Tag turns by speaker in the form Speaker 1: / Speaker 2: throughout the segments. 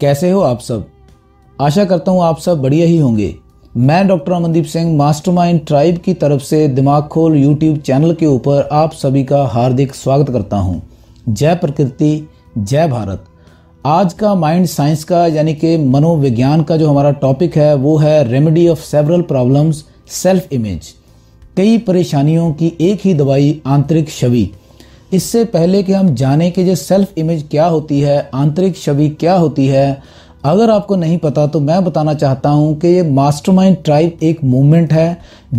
Speaker 1: कैसे हो आप सब आशा करता हूँ आप सब बढ़िया ही होंगे मैं doctor Amandeep Singh mastermind tribe की तरफ से दिमाग खोल यूट्यूब चैनल के ऊपर आप सभी का हार्दिक स्वागत करता हूँ जय प्रकृति जय भारत आज का माइंड साइंस का यानी कि मनोविज्ञान का जो हमारा टॉपिक है वो है remedy of several problems self image कई परेशानियों की एक ही दवाई आंतरिक छवि इससे पहले कि हम जाने कि जो सेल्फ इमेज क्या होती है आंतरिक छवि क्या होती है अगर आपको नहीं पता तो मैं बताना चाहता हूं कि ये मास्टरमाइंड ट्राइब एक मूवमेंट है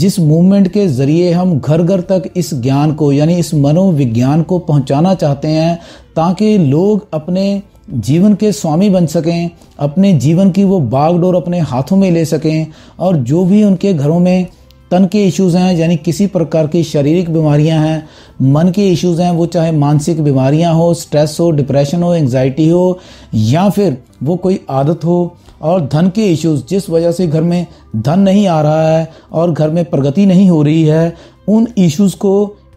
Speaker 1: जिस मूवमेंट के ज़रिए हम घर घर तक इस ज्ञान को यानी इस मनोविज्ञान को पहुंचाना चाहते हैं ताकि लोग अपने जीवन के स्वामी बन सकें अपने जीवन की वो बागडोर अपने हाथों में ले सकें और जो भी उनके घरों में तन के इश्यूज़ हैं यानी किसी प्रकार की शारीरिक बीमारियां हैं मन के इश्यूज़ हैं वो चाहे मानसिक बीमारियां हो स्ट्रेस हो डिप्रेशन हो एंग्जाइटी हो या फिर वो कोई आदत हो और धन के इश्यूज़ जिस वजह से घर में धन नहीं आ रहा है और घर में प्रगति नहीं हो रही है उन इश्यूज़ को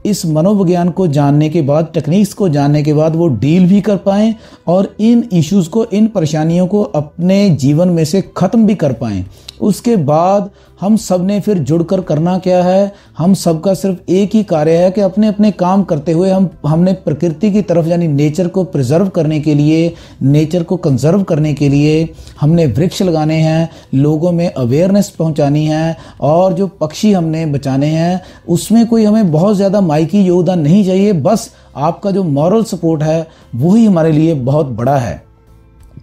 Speaker 1: इस मनोविज्ञान को जानने के बाद टेक्निक्स को जानने के बाद वो डील भी कर पाएँ और इन इश्यूज़ को इन परेशानियों को अपने जीवन में से ख़त्म भी कर पाएँ उसके बाद हम सब ने फिर जुड़कर करना क्या है हम सबका सिर्फ एक ही कार्य है कि अपने अपने काम करते हुए हम हमने प्रकृति की तरफ यानी नेचर को प्रिजर्व करने के लिए नेचर को कंजर्व करने के लिए हमने वृक्ष लगाने हैं लोगों में अवेयरनेस पहुंचानी है और जो पक्षी हमने बचाने हैं उसमें कोई हमें बहुत ज़्यादा माइकी योगदान नहीं चाहिए बस आपका जो मॉरल सपोर्ट है वही हमारे लिए बहुत बड़ा है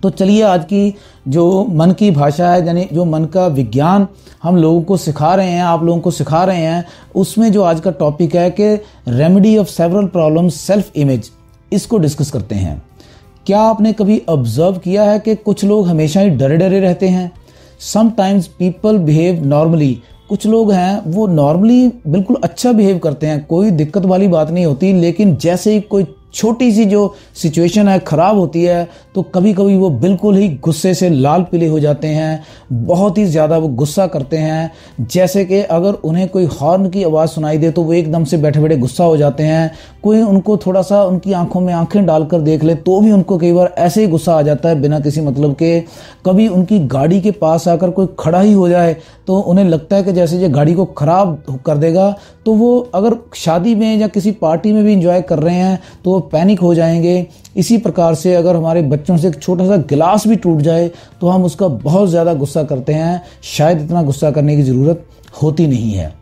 Speaker 1: तो चलिए आज की जो मन की भाषा है यानी जो मन का विज्ञान हम लोगों को सिखा रहे हैं आप लोगों को सिखा रहे हैं उसमें जो आज का टॉपिक है कि remedy of several problem self image इसको डिस्कस करते हैं क्या आपने कभी ऑब्जर्व किया है कि कुछ लोग हमेशा ही डरे डरे रहते हैं समटाइम्स पीपल बिहेव नॉर्मली कुछ लोग हैं वो नॉर्मली बिल्कुल अच्छा बिहेव करते हैं कोई दिक्कत वाली बात नहीं होती लेकिन जैसे ही कोई छोटी सी जो सिचुएशन है ख़राब होती है तो कभी कभी वो बिल्कुल ही गुस्से से लाल पीले हो जाते हैं बहुत ही ज़्यादा वो गुस्सा करते हैं जैसे कि अगर उन्हें कोई हॉर्न की आवाज़ सुनाई दे तो वो एकदम से बैठे बैठे गुस्सा हो जाते हैं कोई उनको थोड़ा सा उनकी आंखों में आंखें डालकर देख ले तो भी उनको कई बार ऐसे ही गुस्सा आ जाता है बिना किसी मतलब के कभी उनकी गाड़ी के पास आकर कोई खड़ा ही हो जाए तो उन्हें लगता है कि जैसे ये गाड़ी को ख़राब कर देगा तो वो अगर शादी में या किसी पार्टी में भी इंजॉय कर रहे हैं तो पैनिक हो जाएंगे इसी प्रकार से अगर हमारे बच्चों से एक छोटा सा गिलास भी टूट जाए तो हम उसका बहुत ज़्यादा गुस्सा करते हैं शायद इतना गुस्सा करने की ज़रूरत होती नहीं है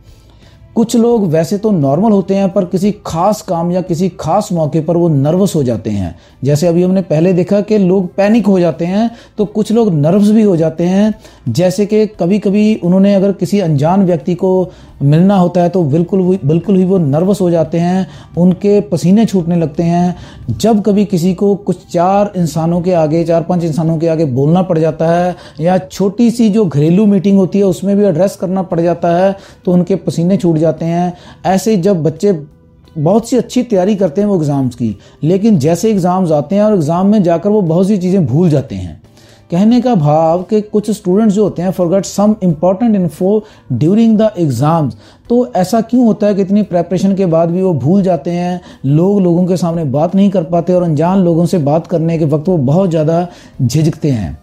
Speaker 1: कुछ लोग वैसे तो नॉर्मल होते हैं पर किसी खास काम या किसी खास मौके पर वो नर्वस हो जाते हैं जैसे अभी हमने पहले देखा कि लोग पैनिक हो जाते हैं तो कुछ लोग नर्वस भी हो जाते हैं जैसे कि कभी कभी उन्होंने अगर किसी अनजान व्यक्ति को मिलना होता है तो बिल्कुल बिल्कुल ही वो नर्वस हो जाते हैं उनके पसीने छूटने लगते हैं जब कभी किसी को कुछ चार इंसानों के आगे चार पांच इंसानों के आगे बोलना पड़ जाता है या छोटी सी जो घरेलू मीटिंग होती है उसमें भी एड्रेस करना पड़ जाता है तो उनके पसीने छूट जाते जाते हैं ऐसे जब बच्चे बहुत सी अच्छी तैयारी करते हैं वो एग्ज़ाम्स की लेकिन जैसे एग्ज़ाम्स आते हैं और एग्ज़ाम में जाकर वो बहुत सी चीज़ें भूल जाते हैं कहने का भाव कि कुछ स्टूडेंट्स जो होते हैं forget some important info during the exams तो ऐसा क्यों होता है कि इतनी प्रेपरेशन के बाद भी वो भूल जाते हैं लोग लोगों के सामने बात नहीं कर पाते और अनजान लोगों से बात करने के वक्त वो बहुत ज़्यादा झिझकते हैं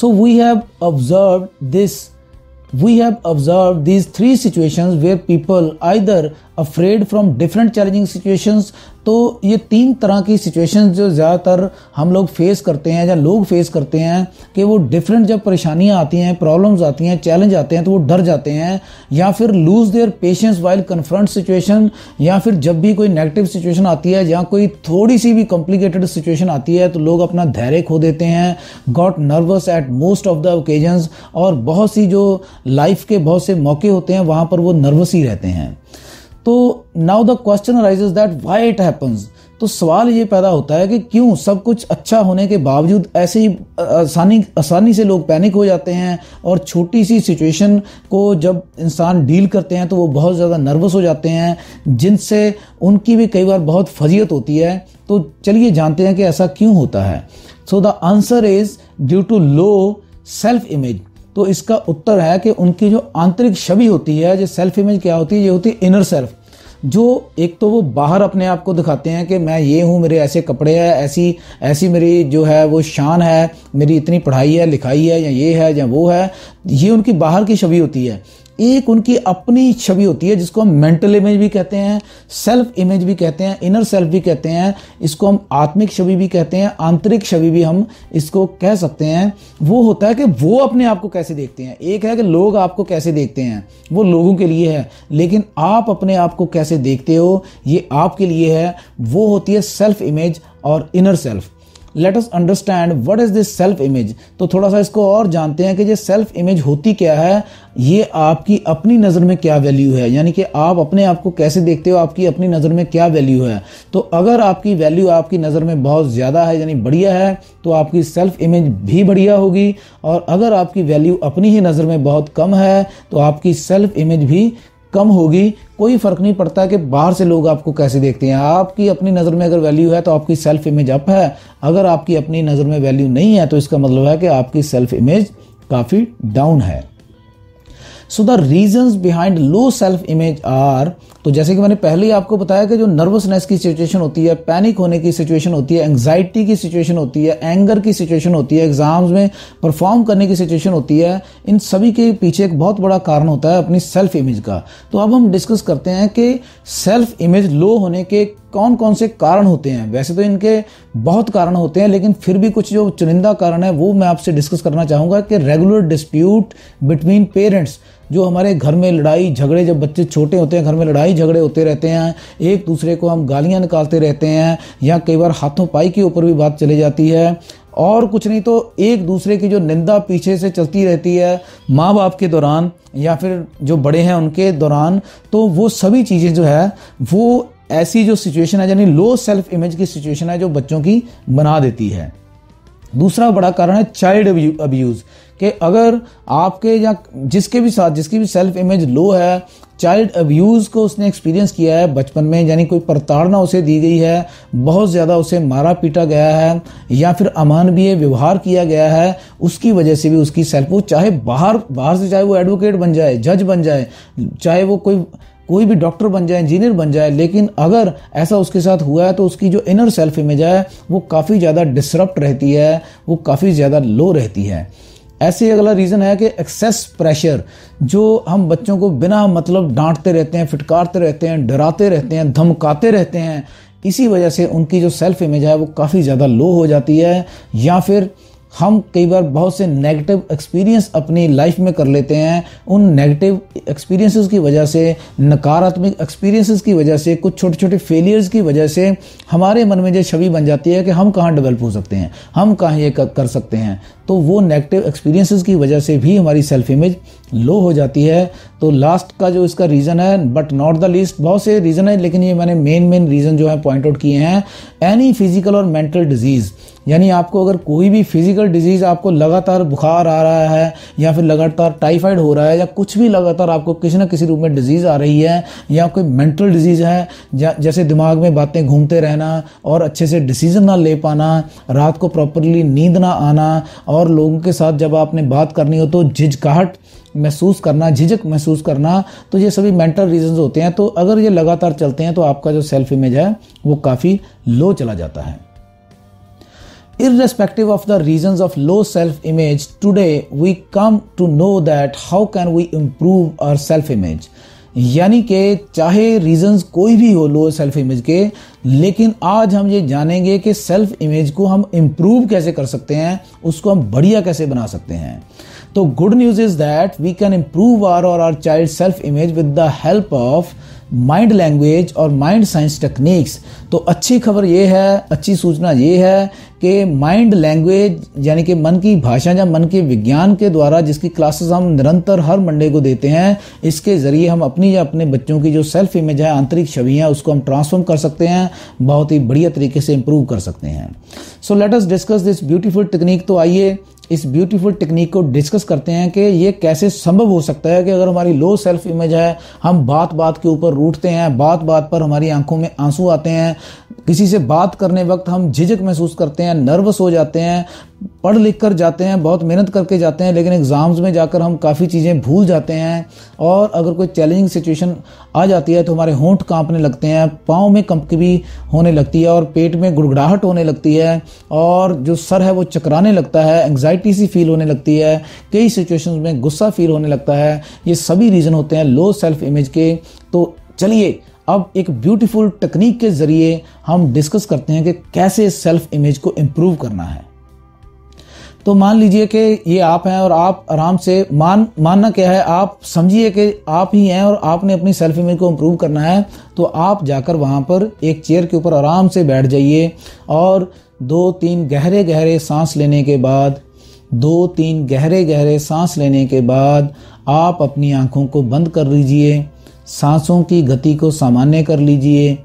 Speaker 1: so we have observe this We have observed these three situations where people either afraid from different challenging situations तो ये तीन तरह की सिचुएशंस जो ज़्यादातर हम लोग फेस करते हैं या लोग फेस करते हैं कि वो डिफरेंट जब परेशानियाँ आती हैं प्रॉब्लम्स आती हैं चैलेंज आते हैं तो वो डर जाते हैं या फिर lose their patience while confront situation या फिर जब भी कोई नेगेटिव सिचुएशन आती है या कोई थोड़ी सी भी कॉम्प्लिकेटेड सिचुएशन आती है तो लोग अपना धैर्य खो देते हैं got nervous at most of the occasions और बहुत सी जो लाइफ के बहुत से मौके होते हैं वहाँ पर वो नर्वस ही रहते हैं तो now the question arises that why it happens तो सवाल ये पैदा होता है कि क्यों सब कुछ अच्छा होने के बावजूद ऐसे ही आसानी आसानी से लोग पैनिक हो जाते हैं और छोटी सी सिचुएशन को जब इंसान डील करते हैं तो वो बहुत ज़्यादा नर्वस हो जाते हैं जिनसे उनकी भी कई बार बहुत फजीयत होती है तो चलिए जानते हैं कि ऐसा क्यों होता है so the answer is due to low self image तो इसका उत्तर है कि उनकी जो आंतरिक छवि होती है जो सेल्फ इमेज क्या होती है ये होती है इनर सेल्फ जो एक तो वो बाहर अपने आप को दिखाते हैं कि मैं ये हूँ मेरे ऐसे कपड़े हैं ऐसी ऐसी मेरी जो है वो शान है मेरी इतनी पढ़ाई है लिखाई है या ये है या वो है ये उनकी बाहर की छवि होती है एक उनकी अपनी छवि होती है जिसको हम मेंटल इमेज भी कहते हैं सेल्फ इमेज भी कहते हैं इनर सेल्फ भी कहते हैं इसको हम आत्मिक छवि भी कहते हैं आंतरिक छवि भी हम इसको कह सकते हैं वो होता है कि वो अपने आप को कैसे देखते हैं एक है कि लोग आपको कैसे देखते हैं वो लोगों के लिए है लेकिन आप अपने आप को कैसे देखते हो ये आपके लिए है वो होती है सेल्फ इमेज और inner self let us understand what is this self image तो थोड़ा सा इसको और जानते हैं कि ये सेल्फ इमेज होती क्या है ये आपकी अपनी नज़र में क्या वैल्यू है यानी कि आप अपने आप को कैसे देखते हो आपकी अपनी नज़र में क्या वैल्यू है तो अगर आपकी वैल्यू आपकी नज़र में बहुत ज़्यादा है यानी बढ़िया है तो आपकी सेल्फ इमेज भी बढ़िया होगी और अगर आपकी वैल्यू अपनी ही नज़र में बहुत कम है तो आपकी सेल्फ इमेज भी कम होगी कोई फ़र्क नहीं पड़ता कि बाहर से लोग आपको कैसे देखते हैं आपकी अपनी नज़र में अगर वैल्यू है तो आपकी सेल्फ इमेज अप है अगर आपकी अपनी नज़र में वैल्यू नहीं है तो इसका मतलब है कि आपकी सेल्फ इमेज काफ़ी डाउन है so the reasons behind low self image are तो जैसे कि मैंने पहले ही आपको बताया कि जो नर्वसनेस की सिचुएशन होती है पैनिक होने की सिचुएशन होती है एंग्जाइटी की सिचुएशन होती है एंगर की सिचुएशन होती है एग्जाम्स में परफॉर्म करने की सिचुएशन होती है इन सभी के पीछे एक बहुत बड़ा कारण होता है अपनी सेल्फ इमेज का तो अब हम डिस्कस करते हैं कि सेल्फ इमेज लो होने के कौन कौन से कारण होते हैं वैसे तो इनके बहुत कारण होते हैं लेकिन फिर भी कुछ जो चुनिंदा कारण है वो मैं आपसे डिस्कस करना चाहूँगा कि रेगुलर डिस्प्यूट बिटवीन पेरेंट्स जो हमारे घर में लड़ाई झगड़े जब बच्चे छोटे होते हैं घर में लड़ाई झगड़े होते रहते हैं एक दूसरे को हम गालियाँ निकालते रहते हैं या कई बार हाथों पाई के ऊपर भी बात चली जाती है और कुछ नहीं तो एक दूसरे की जो निंदा पीछे से चलती रहती है माँ बाप के दौरान या फिर जो बड़े हैं उनके दौरान तो वो सभी चीज़ें जो है वो ऐसी जो सिचुएशन है यानी लो सेल्फ इमेज की सिचुएशन है जो बच्चों की बना देती है दूसरा बड़ा कारण है चाइल्ड अब्यूज़ कि अगर आपके या जिसके भी साथ जिसकी भी सेल्फ इमेज लो है चाइल्ड अब्यूज़ को उसने एक्सपीरियंस किया है बचपन में यानी कोई प्रताड़ना उसे दी गई है बहुत ज़्यादा उसे मारा पीटा गया है या फिर अमानवीय व्यवहार किया गया है उसकी वजह से भी उसकी सेल्फ वो चाहे बाहर बाहर से चाहे वो एडवोकेट बन जाए जज बन जाए चाहे वो कोई कोई भी डॉक्टर बन जाए इंजीनियर बन जाए लेकिन अगर ऐसा उसके साथ हुआ है तो उसकी जो इनर सेल्फ इमेज है वो काफ़ी ज़्यादा डिसरप्ट रहती है वो काफ़ी ज़्यादा लो रहती है ऐसे अगला रीज़न है कि एक्सेस प्रेशर जो हम बच्चों को बिना मतलब डांटते रहते हैं फिटकारते रहते हैं डराते रहते हैं धमकाते रहते हैं इसी वजह से उनकी जो सेल्फ इमेज है वो काफ़ी ज़्यादा लो हो जाती है या फिर हम कई बार बहुत से नेगेटिव एक्सपीरियंस अपनी लाइफ में कर लेते हैं उन नेगेटिव एक्सपीरियंसेस की वजह से नकारात्मक एक्सपीरियंसेस की वजह से कुछ छोटे छोटे फेलियर्स की वजह से हमारे मन में जो छवि बन जाती है कि हम कहाँ डेवलप हो सकते हैं हम कहाँ ये कर सकते हैं तो वो नेगेटिव एक्सपीरियंसेस की वजह से भी हमारी सेल्फ इमेज लो हो जाती है तो लास्ट का जो इसका रीज़न है बट नॉट द लीस्ट बहुत से रीज़न है लेकिन ये मैंने मेन मेन रीज़न जो है पॉइंट आउट किए हैं एनी फिजिकल और मेंटल डिजीज़ यानी आपको अगर कोई भी फिजिकल डिजीज़ आपको लगातार बुखार आ रहा है या फिर लगातार टाइफाइड हो रहा है या कुछ भी लगातार आपको किसी ना किसी रूप में डिजीज़ आ रही है या कोई मेंटल डिजीज़ है जैसे दिमाग में बातें घूमते रहना और अच्छे से डिसीजन ना ले पाना रात को प्रॉपरली नींद ना आना और लोगों के साथ जब आपने बात करनी हो तो झिझकाहट महसूस करना झिझक महसूस करना तो ये सभी मेंटल रीजंस होते हैं तो अगर ये लगातार चलते हैं तो आपका जो सेल्फ इमेज है वो काफ़ी लो चला जाता है irrespective of the reasons of low self image today we come to know that how can we improve our self image यानी कि चाहे रीजंस कोई भी हो लो सेल्फ इमेज के लेकिन आज हम ये जानेंगे कि सेल्फ इमेज को हम इम्प्रूव कैसे कर सकते हैं उसको हम बढ़िया कैसे बना सकते हैं तो good news is that we can improve our और our child self image with the help of mind language और माइंड साइंस टेक्निक्स तो अच्छी खबर ये है अच्छी सूचना ये है कि माइंड लैंग्वेज यानी कि मन की भाषा या मन के विज्ञान के द्वारा जिसकी क्लासेस हम निरंतर हर मंडे को देते हैं इसके ज़रिए हम अपनी या अपने बच्चों की जो सेल्फ इमेज है आंतरिक छवि है उसको हम ट्रांसफॉर्म कर सकते हैं बहुत ही बढ़िया तरीके से इम्प्रूव कर सकते हैं so let us discuss this beautiful technique तो आइए इस ब्यूटीफुल टेक्निक को डिस्कस करते हैं कि ये कैसे संभव हो सकता है कि अगर हमारी लो सेल्फ इमेज है हम बात बात के ऊपर रूठते हैं बात बात पर हमारी आंखों में आंसू आते हैं किसी से बात करने वक्त हम झिझक महसूस करते हैं नर्वस हो जाते हैं पढ़ लिख कर जाते हैं बहुत मेहनत करके जाते हैं लेकिन एग्ज़ाम्स में जाकर हम काफ़ी चीज़ें भूल जाते हैं और अगर कोई चैलेंजिंग सिचुएशन आ जाती है तो हमारे होंठ कांपने लगते हैं पाँव में भी होने लगती है और पेट में गुड़गड़ाहट होने लगती है और जो सर है वो चकराने लगता है एंग्जाइटी सी फील होने लगती है कई सिचुएशन में गुस्सा फील होने लगता है ये सभी रीज़न होते हैं लो सेल्फ इमेज के तो चलिए अब एक ब्यूटीफुल टेक्निक के ज़रिए हम डिस्कस करते हैं कि कैसे सेल्फ इमेज को इम्प्रूव करना है तो मान लीजिए कि ये आप हैं और आप आराम से मान मानना क्या है आप समझिए कि आप ही हैं और आपने अपनी सेल्फ इमेज को इम्प्रूव करना है तो आप जाकर वहाँ पर एक चेयर के ऊपर आराम से बैठ जाइए और दो तीन गहरे गहरे सांस लेने के बाद दो तीन गहरे गहरे सांस लेने के बाद आप अपनी आंखों को बंद कर लीजिए सांसों की गति को सामान्य कर लीजिए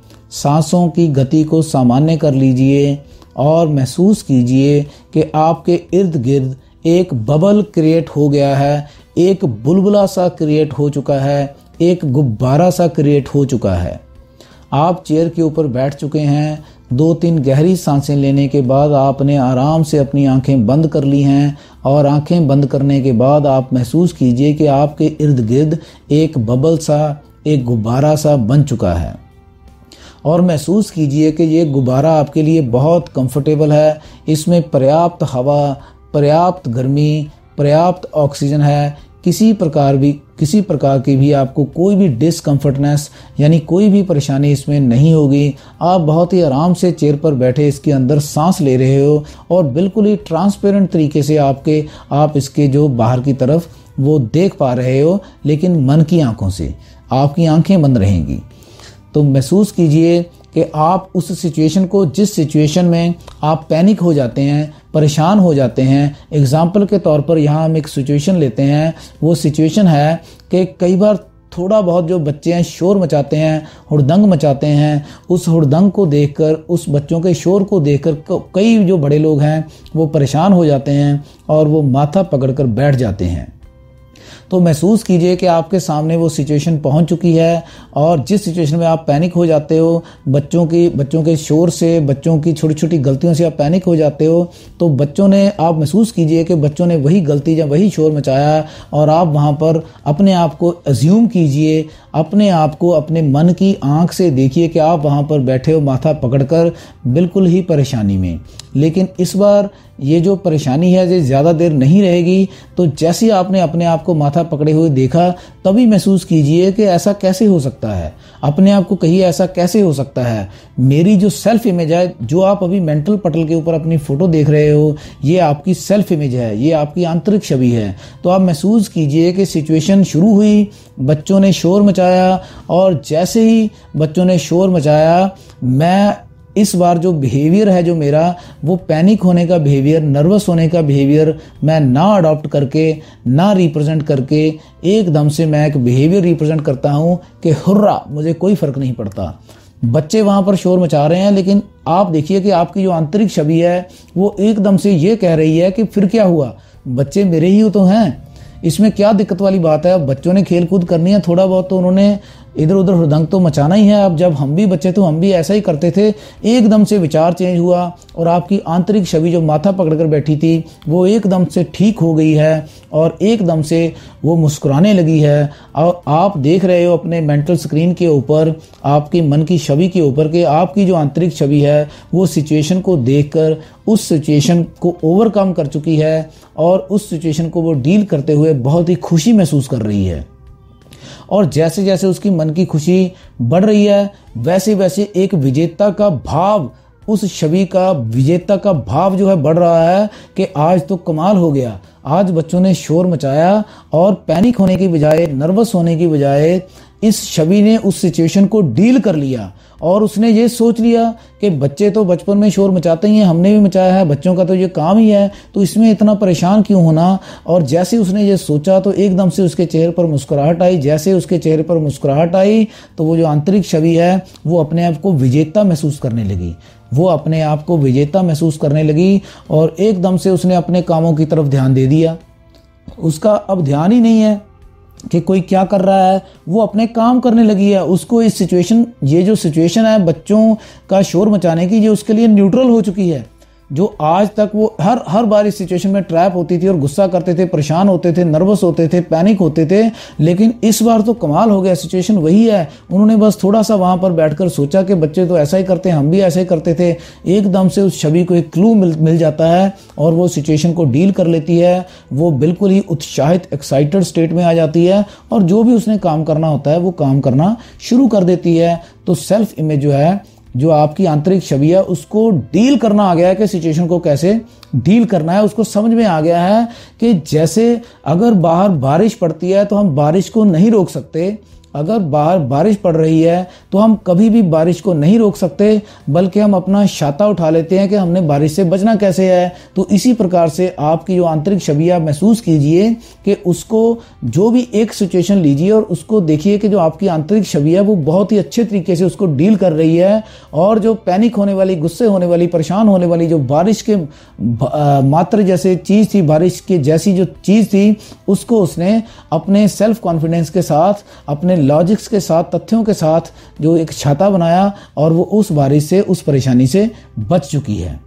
Speaker 1: सांसों की गति को सामान्य कर लीजिए और महसूस कीजिए कि आपके इर्द गिर्द एक बबल क्रिएट हो गया है एक बुलबुला सा क्रिएट हो चुका है एक गुब्बारा सा क्रिएट हो चुका है आप चेयर के ऊपर बैठ चुके हैं दो तीन गहरी सांसें लेने के बाद आपने आराम से अपनी आंखें बंद कर ली हैं और आंखें बंद करने के बाद आप महसूस कीजिए कि आपके इर्द गिर्द एक बबल सा एक गुब्बारा सा बन चुका है और महसूस कीजिए कि ये गुब्बारा आपके लिए बहुत कंफर्टेबल है इसमें पर्याप्त हवा पर्याप्त गर्मी पर्याप्त ऑक्सीजन है किसी प्रकार भी किसी प्रकार की भी आपको कोई भी डिसकम्फर्टनेस यानी कोई भी परेशानी इसमें नहीं होगी आप बहुत ही आराम से चेयर पर बैठे इसके अंदर सांस ले रहे हो और बिल्कुल ही ट्रांसपेरेंट तरीके से आपके आप इसके जो बाहर की तरफ वो देख पा रहे हो लेकिन मन की आंखों से आपकी आंखें बंद रहेंगी तो महसूस कीजिए कि आप उस सिचुएशन को जिस सिचुएशन में आप पैनिक हो जाते हैं परेशान हो जाते हैं एग्ज़ाम्पल के तौर पर यहाँ हम एक सिचुएशन लेते हैं वो सिचुएशन है कि कई बार थोड़ा बहुत जो बच्चे हैं शोर मचाते हैं हुड़दंग मचाते हैं उस हुड़दंग को देखकर उस बच्चों के शोर को देखकर कई जो बड़े लोग हैं वो परेशान हो जाते हैं और वो माथा पकड़कर बैठ जाते हैं तो महसूस कीजिए कि आपके सामने वो सिचुएशन पहुंच चुकी है और जिस सिचुएशन में आप पैनिक हो जाते हो बच्चों की बच्चों के शोर से बच्चों की छोटी छोटी गलतियों से आप पैनिक हो जाते हो तो बच्चों ने आप महसूस कीजिए कि बच्चों ने वही गलती या वही शोर मचाया और आप वहाँ पर अपने आप को एज्यूम कीजिए अपने आप को अपने मन की आंख से देखिए कि आप वहाँ पर बैठे हो माथा पकड़कर बिल्कुल ही परेशानी में लेकिन इस बार ये जो परेशानी है ये ज़्यादा देर नहीं रहेगी तो जैसे आपने अपने आप को माथा माथा पकड़े हुए देखा तभी महसूस कीजिए कि ऐसा कैसे हो सकता है अपने आप को कहिए ऐसा कैसे हो सकता है मेरी जो सेल्फ इमेज है जो आप अभी मेंटल पटल के ऊपर अपनी फोटो देख रहे हो ये आपकी सेल्फ इमेज है ये आपकी आंतरिक छवि है तो आप महसूस कीजिए कि सिचुएशन शुरू हुई बच्चों ने शोर मचाया और जैसे ही बच्चों ने शोर मचाया मैं इस बार जो बिहेवियर है जो मेरा वो पैनिक होने का बिहेवियर नर्वस होने का बिहेवियर मैं ना अडॉप्ट करके ना रिप्रेजेंट करके एकदम से मैं एक बिहेवियर रिप्रेजेंट करता हूँ कि हुर्रा मुझे कोई फ़र्क नहीं पड़ता बच्चे वहाँ पर शोर मचा रहे हैं लेकिन आप देखिए कि आपकी जो आंतरिक छवि है वो एकदम से ये कह रही है कि फिर क्या हुआ बच्चे मेरे ही तो हैं इसमें क्या दिक्कत वाली बात है बच्चों ने खेल कूद करनी है थोड़ा बहुत तो उन्होंने इधर उधर हृदंग तो मचाना ही है अब जब हम भी बच्चे तो हम भी ऐसा ही करते थे एकदम से विचार चेंज हुआ और आपकी आंतरिक छवि जो माथा पकड़कर बैठी थी वो एकदम से ठीक हो गई है और एकदम से वो मुस्कुराने लगी है और आप देख रहे हो अपने मेंटल स्क्रीन के ऊपर आपके मन की छवि के ऊपर के आपकी जो आंतरिक छवि है वो सिचुएशन को कर उस सिचुएशन को ओवरकम कर चुकी है और उस सिचुएशन को वो डील करते हुए बहुत ही खुशी महसूस कर रही है और जैसे जैसे उसकी मन की खुशी बढ़ रही है वैसे वैसे एक विजेता का भाव उस छवि का विजेता का भाव जो है बढ़ रहा है कि आज तो कमाल हो गया आज बच्चों ने शोर मचाया और पैनिक होने की बजाय नर्वस होने की बजाय इस छवि ने उस सिचुएशन को डील कर लिया और उसने ये सोच लिया कि बच्चे तो बचपन में शोर मचाते ही हैं हमने भी मचाया है बच्चों का तो ये काम ही है तो इसमें इतना परेशान क्यों होना और जैसे उसने ये सोचा तो एकदम से उसके चेहरे पर मुस्कुराहट आई जैसे उसके चेहरे पर मुस्कुराहट आई तो वो जो आंतरिक छवि है वो अपने आप को विजेता महसूस करने लगी वो अपने आप को विजेता महसूस करने लगी और एकदम से उसने अपने कामों की तरफ ध्यान दे दिया उसका अब ध्यान ही नहीं है कि कोई क्या कर रहा है वो अपने काम करने लगी है उसको इस सिचुएशन ये जो सिचुएशन है बच्चों का शोर मचाने की ये उसके लिए न्यूट्रल हो चुकी है जो आज तक वो हर हर बार इस सिचुएशन में ट्रैप होती थी और गुस्सा करते थे परेशान होते थे नर्वस होते थे पैनिक होते थे लेकिन इस बार तो कमाल हो गया सिचुएशन वही है उन्होंने बस थोड़ा सा वहाँ पर बैठकर सोचा कि बच्चे तो ऐसा ही करते हैं हम भी ऐसा ही करते थे एकदम से उस छवि को एक क्लू मिल मिल जाता है और वो सिचुएशन को डील कर लेती है वो बिल्कुल ही उत्साहित एक्साइटेड स्टेट में आ जाती है और जो भी उसने काम करना होता है वो काम करना शुरू कर देती है तो सेल्फ इमेज जो है जो आपकी आंतरिक छवि है उसको डील करना आ गया है कि सिचुएशन को कैसे डील करना है उसको समझ में आ गया है कि जैसे अगर बाहर बारिश पड़ती है तो हम बारिश को नहीं रोक सकते अगर बाहर बारिश पड़ रही है तो हम कभी भी बारिश को नहीं रोक सकते बल्कि हम अपना छाता उठा लेते हैं कि हमने बारिश से बचना कैसे है तो इसी प्रकार से आपकी जो आंतरिक छवि आप महसूस कीजिए कि उसको जो भी एक सिचुएशन लीजिए और उसको देखिए कि जो आपकी आंतरिक छवि है वो बहुत ही अच्छे तरीके से उसको डील कर रही है और जो पैनिक होने वाली गुस्से होने वाली परेशान होने वाली जो बारिश के मात्र जैसे चीज़ थी बारिश के जैसी जो चीज़ थी उसको उसने अपने सेल्फ कॉन्फिडेंस के साथ अपने लॉजिक्स के साथ तथ्यों के साथ जो एक छाता बनाया और वो उस बारिश से उस परेशानी से बच चुकी है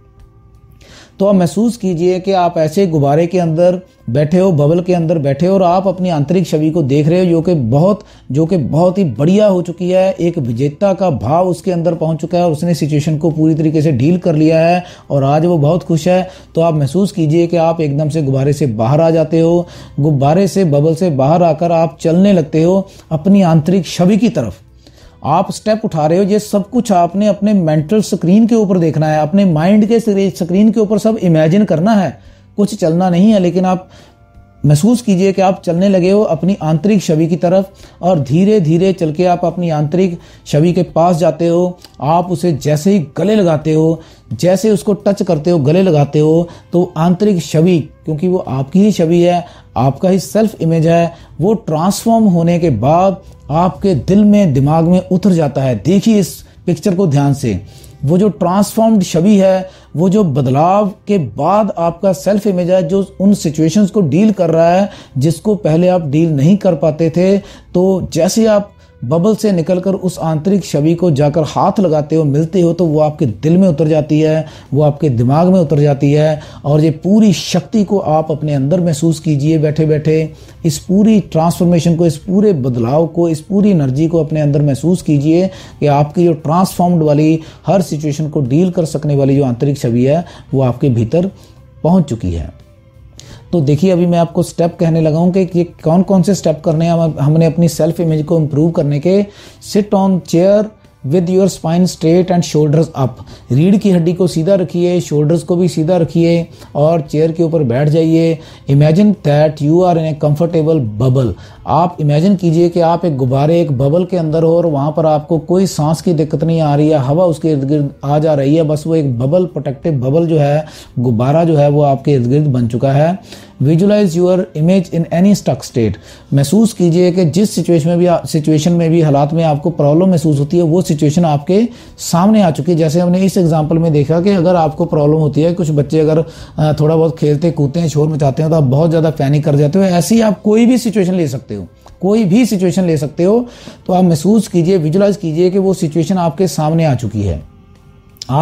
Speaker 1: तो आप महसूस कीजिए कि आप ऐसे गुब्बारे के अंदर बैठे हो बबल के अंदर बैठे हो और आप अपनी आंतरिक छवि को देख रहे हो जो कि बहुत जो कि बहुत ही बढ़िया हो चुकी है एक विजेता का भाव उसके अंदर पहुंच चुका है और उसने सिचुएशन को पूरी तरीके से डील कर लिया है और आज वो बहुत खुश है तो आप महसूस कीजिए कि आप एकदम से गुब्बारे से बाहर आ जाते हो गुब्बारे से बबल से बाहर आकर आप चलने लगते हो अपनी आंतरिक छवि की तरफ आप स्टेप उठा रहे हो ये सब कुछ आपने अपने मेंटल स्क्रीन के ऊपर देखना है अपने माइंड के स्क्रीन के ऊपर सब इमेजिन करना है कुछ चलना नहीं है लेकिन आप महसूस कीजिए कि आप चलने लगे हो अपनी आंतरिक छवि की तरफ और धीरे धीरे चल के आप अपनी आंतरिक छवि के पास जाते हो आप उसे जैसे ही गले लगाते हो जैसे उसको टच करते हो गले लगाते हो तो आंतरिक छवि क्योंकि वो आपकी ही छवि है आपका ही सेल्फ इमेज है वो ट्रांसफॉर्म होने के बाद आपके दिल में दिमाग में उतर जाता है देखिए इस पिक्चर को ध्यान से वो जो ट्रांसफॉर्म्ड छवि है वो जो बदलाव के बाद आपका सेल्फ इमेज है जो उन सिचुएशंस को डील कर रहा है जिसको पहले आप डील नहीं कर पाते थे तो जैसे आप बबल से निकलकर उस आंतरिक छवि को जाकर हाथ लगाते हो मिलते हो तो वो आपके दिल में उतर जाती है वो आपके दिमाग में उतर जाती है और ये पूरी शक्ति को आप अपने अंदर महसूस कीजिए बैठे बैठे इस पूरी ट्रांसफॉर्मेशन को इस पूरे बदलाव को इस पूरी एनर्जी को अपने अंदर महसूस कीजिए कि आपकी जो ट्रांसफॉर्म्ड वाली हर सिचुएशन को डील कर सकने वाली जो आंतरिक छवि है वो आपके भीतर पहुँच चुकी है तो देखिए अभी मैं आपको स्टेप कहने लगा हूँ कि ये कौन कौन से स्टेप करने हैं हमने अपनी सेल्फ इमेज को इम्प्रूव करने के sit on chair with your spine straight and shoulders up रीढ़ की हड्डी को सीधा रखिए शोल्डर्स को भी सीधा रखिए और चेयर के ऊपर बैठ जाइए imagine that you are in a comfortable bubble आप इमेजिन कीजिए कि आप एक गुब्बारे एक बबल के अंदर हो और वहाँ पर आपको कोई सांस की दिक्कत नहीं आ रही है हवा उसके इर्द गिर्द आ जा रही है बस वो एक बबल प्रोटेक्टिव बबल जो है गुब्बारा जो है वो आपके इर्द गिर्द बन चुका है visualise your image in any stuck state महसूस कीजिए कि जिस सिचुएशन में भी सिचुएशन में भी हालात में आपको प्रॉब्लम महसूस होती है वो सिचुएशन आपके सामने आ चुकी है जैसे हमने इस एग्जाम्पल में देखा कि अगर आपको प्रॉब्लम होती है कुछ बच्चे अगर थोड़ा बहुत खेलते कूदते हैं शोर मचाते हैं तो आप बहुत ज़्यादा पैनिक कर जाते हो ऐसी आप कोई भी सिचुएशन ले सकते हो कोई भी सिचुएशन ले सकते हो तो आप महसूस कीजिए विजुलाइज कीजिए कि वो सिचुएशन आपके सामने आ चुकी है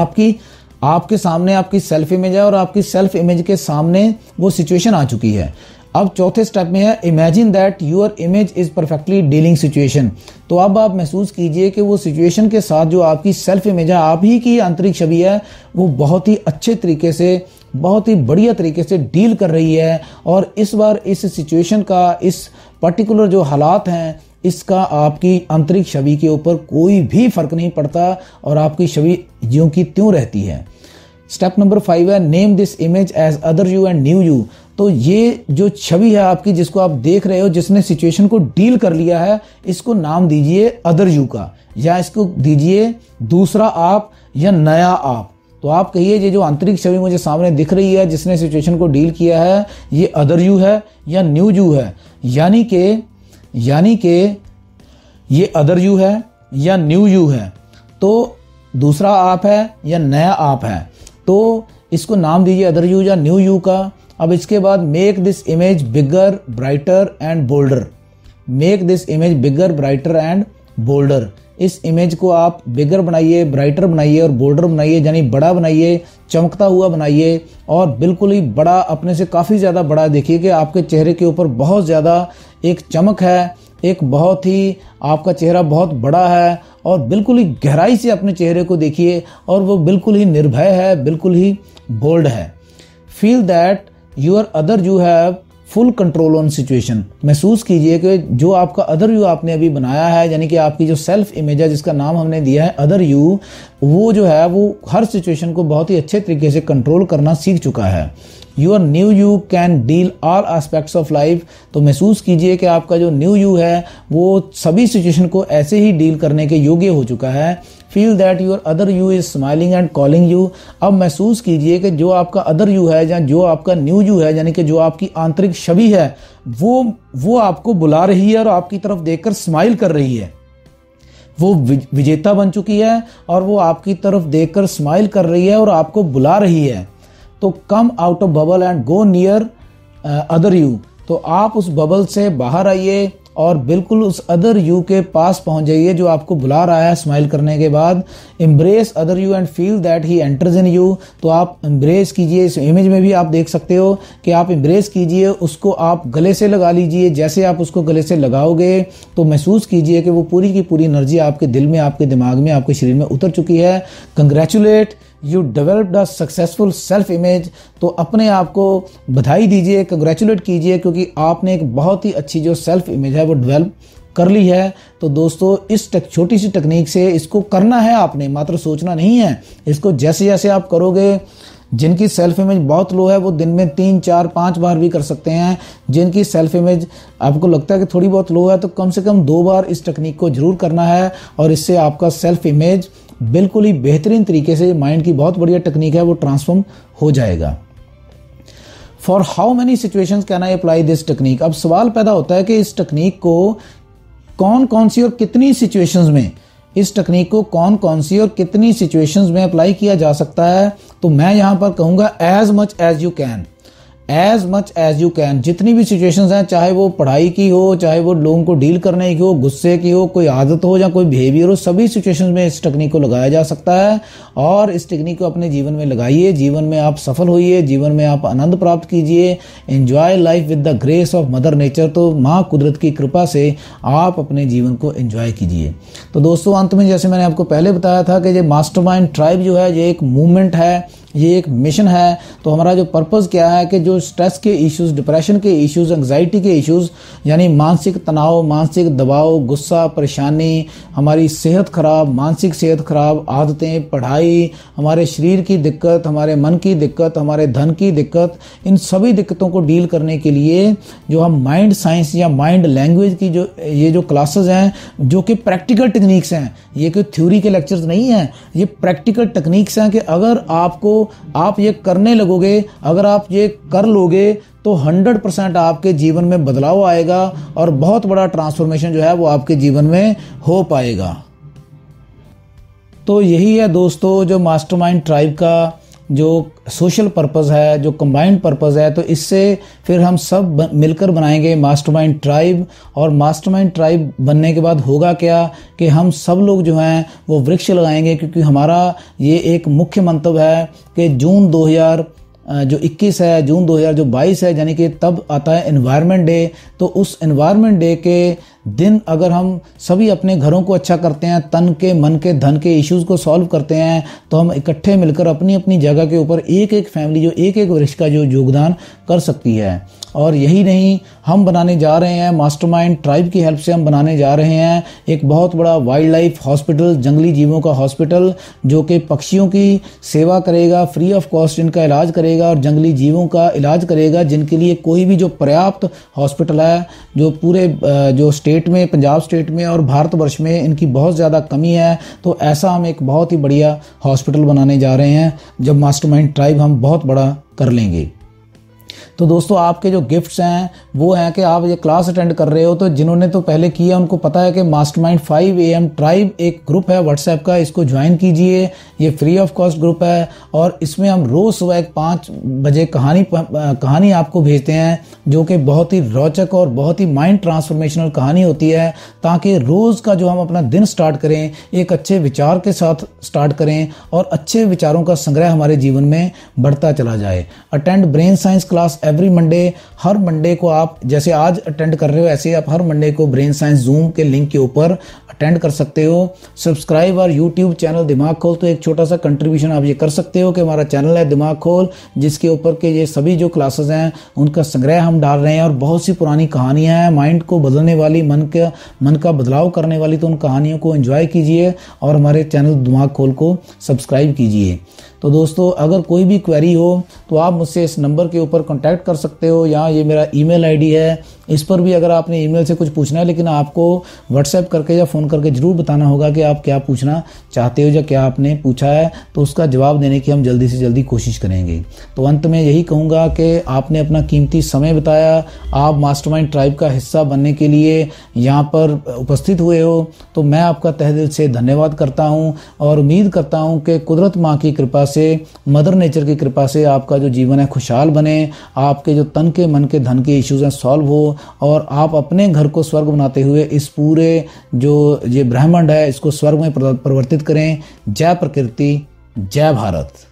Speaker 1: आपकी आपके सामने आपकी सेल्फ इमेज है और आपकी सेल्फ इमेज के सामने वो सिचुएशन आ चुकी है अब चौथे स्टेप में है imagine that your image is perfectly dealing situation तो अब आप महसूस कीजिए कि वो सिचुएशन के साथ जो आपकी सेल्फ इमेज है आप ही की आंतरिक छवि है वो बहुत ही अच्छे तरीके से बहुत ही बढ़िया तरीके से डील कर रही है और इस बार इस सिचुएशन का इस पर्टिकुलर जो हालात हैं इसका आपकी आंतरिक छवि के ऊपर कोई भी फर्क नहीं पड़ता और आपकी छवि ज्यों की त्यों रहती है स्टेप नंबर फाइव है name this image as other you and new you तो ये जो छवि है आपकी जिसको आप देख रहे हो जिसने सिचुएशन को डील कर लिया है इसको नाम दीजिए अदर यू का या इसको दीजिए दूसरा आप या नया आप तो आप कहिए ये जो आंतरिक छवि मुझे सामने दिख रही है जिसने सिचुएशन को डील किया है ये अदर यू है या न्यू यू है यानी कि यानी के ये अदर यू है या न्यू यू है तो दूसरा आप है या नया आप है तो इसको नाम दीजिए अदर यू या न्यू यू का अब इसके बाद make this image bigger brighter and bolder make this image bigger brighter and bolder इस इमेज को आप बिगर बनाइए ब्राइटर बनाइए और बोल्डर बनाइए यानी बड़ा बनाइए चमकता हुआ बनाइए और बिल्कुल ही बड़ा अपने से काफ़ी ज़्यादा बड़ा देखिए कि आपके चेहरे के ऊपर बहुत ज़्यादा एक चमक है एक बहुत ही आपका चेहरा बहुत बड़ा है और बिल्कुल ही गहराई से अपने चेहरे को देखिए और वो बिल्कुल ही निर्भय है बिल्कुल ही बोल्ड है feel that your other you have full control on situation महसूस कीजिए कि जो आपका अदर यू आपने अभी बनाया है यानी कि आपकी जो सेल्फ इमेज है जिसका नाम हमने दिया है अदर यू वो जो है वो हर सिचुएशन को बहुत ही अच्छे तरीके से कंट्रोल करना सीख चुका है your new you can deal all aspects of life तो महसूस कीजिए कि आपका जो न्यू यू है वो सभी सिचुएशन को ऐसे ही डील करने के योग्य हो चुका है feel that your other you is smiling and calling you अब महसूस कीजिए कि जो आपका अदर यू है या जो आपका न्यू यू है यानी कि जो आपकी आंतरिक छवि है वो वो आपको बुला रही है और आपकी तरफ देखकर स्माइल कर रही है वो विजेता बन चुकी है और वो आपकी तरफ देखकर स्माइल कर रही है और आपको बुला रही है तो come out of bubble and go near other you तो आप उस बबल से बाहर आइए और बिल्कुल उस अदर यू के पास पहुंच जाइए जो आपको बुला रहा है स्माइल करने के बाद embrace other you and feel that he enters in you तो आप एम्ब्रेस कीजिए इस इमेज में भी आप देख सकते हो कि आप एम्ब्रेस कीजिए उसको आप गले से लगा लीजिए जैसे आप उसको गले से लगाओगे तो महसूस कीजिए कि वो पूरी की पूरी एनर्जी आपके दिल में आपके दिमाग में आपके शरीर में उतर चुकी है congratulate you developed a successful self image तो अपने आप को बधाई दीजिए कंग्रेचुलेट कीजिए क्योंकि आपने एक बहुत ही अच्छी जो सेल्फ इमेज है वो डेवलप कर ली है तो दोस्तों इस छोटी सी टेक्निक से इसको करना है आपने मात्र सोचना नहीं है इसको जैसे जैसे आप करोगे जिनकी सेल्फ इमेज बहुत लो है वो दिन में तीन चार पाँच बार भी कर सकते हैं जिनकी सेल्फ इमेज आपको लगता है कि थोड़ी बहुत लो है तो कम से कम दो बार इस टेक्निक को जरूर करना है और इससे आपका सेल्फ इमेज बिल्कुल ही बेहतरीन तरीके से माइंड की बहुत बढ़िया टेक्निक है वो ट्रांसफॉर्म हो जाएगा for how many situation can I apply this technique अब सवाल पैदा होता है कि इस टेक्निक को कौन कौन सी और कितनी सिचुएशंस में इस टेक्निक को कौन कौन सी और कितनी सिचुएशंस में अप्लाई किया जा सकता है तो मैं यहां पर कहूंगा as much as you can as much as you can जितनी भी सिचुएशंस हैं चाहे वो पढ़ाई की हो चाहे वो लोगों को डील करने की हो गुस्से की हो कोई आदत हो या कोई बिहेवियर हो सभी सिचुएशंस में इस टेक्निक को लगाया जा सकता है और इस टेक्निक को अपने जीवन में लगाइए जीवन में आप सफल होइए जीवन में आप आनंद प्राप्त कीजिए enjoy life with the grace of mother nature तो माँ कुदरत की कृपा से आप अपने जीवन को इंजॉय कीजिए तो दोस्तों अंत में जैसे मैंने आपको पहले बताया था कि ये मास्टर ट्राइब जो है ये एक मूवमेंट है ये एक मिशन है तो हमारा जो पर्पज़ क्या है कि जो स्ट्रेस के इश्यूज डिप्रेशन के इश्यूज एंगजाइटी के इश्यूज यानी मानसिक तनाव मानसिक दबाव गुस्सा परेशानी हमारी सेहत ख़राब मानसिक सेहत ख़राब आदतें पढ़ाई हमारे शरीर की दिक्कत हमारे मन की दिक्कत हमारे धन की दिक्कत इन सभी दिक्कतों को डील करने के लिए जो हम माइंड साइंस या माइंड लैंग्वेज की जो ये जो क्लासेज हैं जो कि प्रैक्टिकल टेक्निक्स हैं ये कोई थ्योरी के लेक्चर्स नहीं हैं ये प्रैक्टिकल टेक्निक्स हैं कि अगर आपको आप ये करने लगोगे अगर आप ये कर लोगे तो 100 परसेंट आपके जीवन में बदलाव आएगा और बहुत बड़ा ट्रांसफॉर्मेशन जो है वो आपके जीवन में हो पाएगा तो यही है दोस्तों जो मास्टरमाइंड ट्राइब का जो सोशल पर्पज़ है जो कंबाइंड पर्पज़ है तो इससे फिर हम सब मिलकर बनाएंगे मास्टरमाइंड ट्राइब और मास्टरमाइंड ट्राइब बनने के बाद होगा क्या कि हम सब लोग जो हैं वो वृक्ष लगाएंगे क्योंकि हमारा ये एक मुख्य मंतव है कि जून 2000 जो 21 है जून 2022 है यानी कि तब आता है एनवायरनमेंट डे तो उस एनवायरनमेंट डे के दिन अगर हम सभी अपने घरों को अच्छा करते हैं तन के मन के धन के इश्यूज को सॉल्व करते हैं तो हम इकट्ठे मिलकर अपनी अपनी जगह के ऊपर एक एक फैमिली जो एक एक वृक्ष का जो योगदान कर सकती है और यही नहीं हम बनाने जा रहे हैं मास्टरमाइंड ट्राइब की हेल्प से हम बनाने जा रहे हैं एक बहुत बड़ा वाइल्ड लाइफ हॉस्पिटल जंगली जीवों का हॉस्पिटल जो कि पक्षियों की सेवा करेगा फ्री ऑफ कॉस्ट इनका इलाज करेगा और जंगली जीवों का इलाज करेगा जिनके लिए कोई भी जो पर्याप्त हॉस्पिटल है जो पूरे जो स्टेट में पंजाब स्टेट में और भारतवर्ष में इनकी बहुत ज़्यादा कमी है तो ऐसा हम एक बहुत ही बढ़िया हॉस्पिटल बनाने जा रहे हैं जब मास्टर ट्राइब हम बहुत बड़ा कर लेंगे तो दोस्तों आपके जो गिफ्ट्स हैं वो हैं कि आप ये क्लास अटेंड कर रहे हो तो जिन्होंने तो पहले किया उनको पता है कि master five A M tribe एक ग्रुप है व्हाट्सएप का इसको ज्वाइन कीजिए ये फ्री ऑफ कॉस्ट ग्रुप है और इसमें हम रोज़ सुबह एक पाँच बजे कहानी कहानी आपको भेजते हैं जो कि बहुत ही रोचक और बहुत ही माइंड ट्रांसफॉर्मेशनल कहानी होती है ताकि रोज़ का जो हम अपना दिन स्टार्ट करें एक अच्छे विचार के साथ स्टार्ट करें और अच्छे विचारों का संग्रह हमारे जीवन में बढ़ता चला जाए attend brain science class every Monday हर मंडे को आप जैसे आज अटेंड कर रहे हो ऐसे आप हर मंडे को ब्रेन साइंस जूम के लिंक के ऊपर अटेंड कर सकते हो सब्सक्राइब और यूट्यूब चैनल दिमाग खोल तो एक छोटा सा कंट्रीब्यूशन आप ये कर सकते हो कि हमारा चैनल है दिमाग खोल जिसके ऊपर के ये सभी जो क्लासेस हैं उनका संग्रह हम डाल रहे हैं और बहुत सी पुरानी कहानियाँ हैं माइंड को बदलने वाली मन का मन का बदलाव करने वाली तो उन कहानियों को एंजॉय कीजिए और हमारे चैनल दिमाग खोल को सब्सक्राइब कीजिए तो दोस्तों अगर कोई भी क्वेरी हो तो आप मुझसे इस नंबर के ऊपर कॉन्टैक्ट कर सकते हो या ये मेरा ई मेल है इस पर भी अगर आपने ईमेल से कुछ पूछना है लेकिन आपको व्हाट्सएप करके या फ़ोन करके ज़रूर बताना होगा कि आप क्या पूछना चाहते हो या क्या आपने पूछा है तो उसका जवाब देने की हम जल्दी से जल्दी कोशिश करेंगे तो अंत में यही कहूँगा कि आपने अपना कीमती समय बताया आप मास्टर ट्राइब का हिस्सा बनने के लिए यहाँ पर उपस्थित हुए हो तो मैं आपका तह दिल से धन्यवाद करता हूँ और उम्मीद करता हूँ कि कुदरत माँ की कृपा से मदर नेचर की कृपा से आपका जो जीवन है खुशहाल बने आपके जो तन के मन के धन के इश्यूज़ हैं सॉल्व हो और आप अपने घर को स्वर्ग बनाते हुए इस पूरे जो ये ब्रह्मांड है इसको स्वर्ग में परिवर्तित करें जय प्रकृति जय भारत